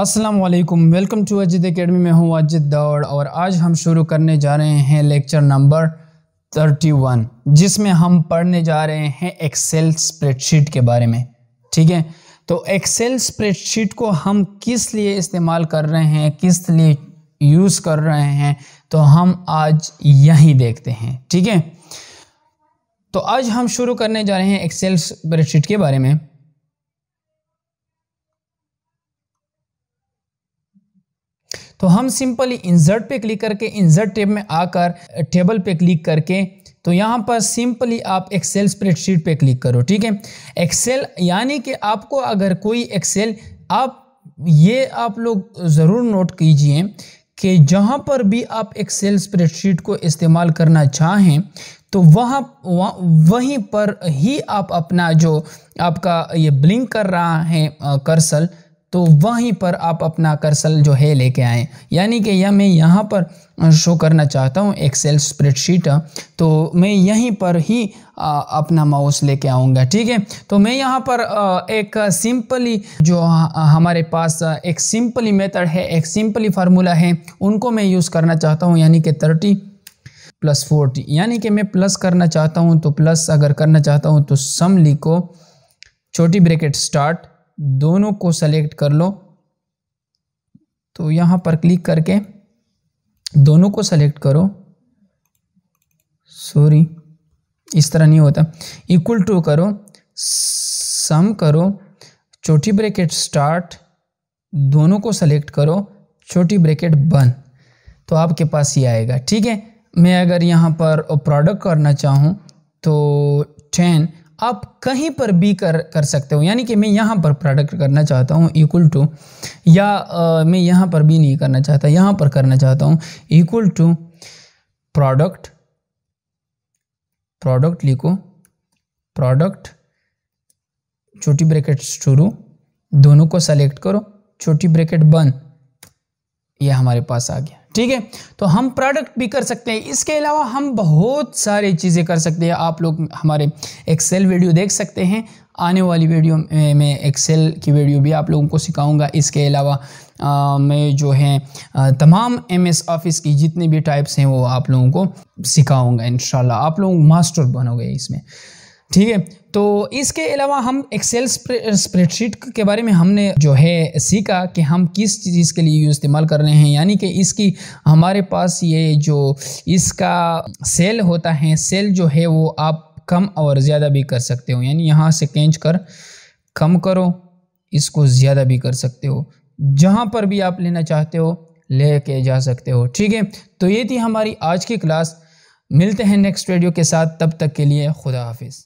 अस्सलाम वालेकुम welcome to अजिद academy में हूँ अजिद दौड़ और आज हम शुरू करने जा रहे हैं लेक्चर नंबर 31 जिसमें हम पढ़ने जा रहे हैं एक्सेल स्प्रेडशीट के बारे में ठीक है तो एक्सेल स्प्रेडशीट को हम किस लिए इस्तेमाल कर रहे हैं किस लिए यूज़ कर रहे हैं तो हम आज यही देखते हैं ठीक है तो आज हम शुरू करने जा रहे हैं एक्सेल स्प्रेडशीट के बारे में तो हम सिंपली इंजर्ट पे क्लिक करके इंजर्ट टेब में आकर टेबल पे क्लिक करके तो यहाँ पर सिंपली आप एक्सेल स्प्रेडशीट पे क्लिक करो ठीक है एक्सेल यानी कि आपको अगर कोई एक्सेल आप ये आप लोग ज़रूर नोट कीजिए कि जहाँ पर भी आप एक्सेल स्प्रेडशीट को इस्तेमाल करना चाहें तो वहाँ वहीं पर ही आप अपना जो आपका ये ब्लिंक कर रहा है कर्सल तो वहीं पर आप अपना कर्सल जो है लेके आएँ यानी कि यह मैं यहाँ पर शो करना चाहता हूँ एक्सेल स्प्रेडशीट तो मैं यहीं पर ही आ, अपना माउस लेके आऊँगा ठीक है तो मैं यहाँ पर आ, एक सिंपली जो हमारे पास एक सिंपली मेथड है एक सिंपली फार्मूला है उनको मैं यूज़ करना चाहता हूँ यानी कि थर्टी प्लस फोर्टी यानी कि मैं प्लस करना चाहता हूँ तो प्लस अगर करना चाहता हूँ तो सम लिखो छोटी ब्रेकेट स्टार्ट दोनों को सेलेक्ट कर लो तो यहाँ पर क्लिक करके दोनों को सेलेक्ट करो सॉरी इस तरह नहीं होता इक्वल टू करो सम करो छोटी ब्रैकेट स्टार्ट दोनों को सेलेक्ट करो छोटी ब्रैकेट बंद तो आपके पास ये आएगा ठीक है मैं अगर यहाँ पर प्रोडक्ट करना चाहूँ तो टेन आप कहीं पर भी कर कर सकते हो यानी कि मैं यहाँ पर प्रोडक्ट करना चाहता हूँ इक्वल टू या आ, मैं यहाँ पर भी नहीं करना चाहता यहाँ पर करना चाहता हूँ इक्वल टू प्रोडक्ट प्रोडक्ट लिखो प्रोडक्ट छोटी ब्रैकेट शुरू दोनों को सेलेक्ट करो छोटी ब्रैकेट बंद यह हमारे पास आ गया ठीक है तो हम प्रोडक्ट भी कर सकते हैं इसके अलावा हम बहुत सारी चीज़ें कर सकते हैं आप लोग हमारे एक्सेल वीडियो देख सकते हैं आने वाली वीडियो में एक्सेल की वीडियो भी आप लोगों को सिखाऊंगा इसके अलावा मैं जो है तमाम एम एस ऑफिस की जितने भी टाइप्स हैं वो आप लोगों को सिखाऊंगा इन आप लोग मास्टर बनोगे इसमें ठीक है तो इसके अलावा हम एक्सेल स्प्रेडशीट के बारे में हमने जो है सीखा कि हम किस चीज़ के लिए यूज इस्तेमाल कर रहे हैं यानी कि इसकी हमारे पास ये जो इसका सेल होता है सेल जो है वो आप कम और ज़्यादा भी कर सकते हो यानी यहाँ से कैंच कर कम करो इसको ज़्यादा भी कर सकते हो जहाँ पर भी आप लेना चाहते हो ले के जा सकते हो ठीक है तो ये थी हमारी आज की क्लास मिलते हैं नेक्स्ट वीडियो के साथ तब तक के लिए खुदा हाफिज़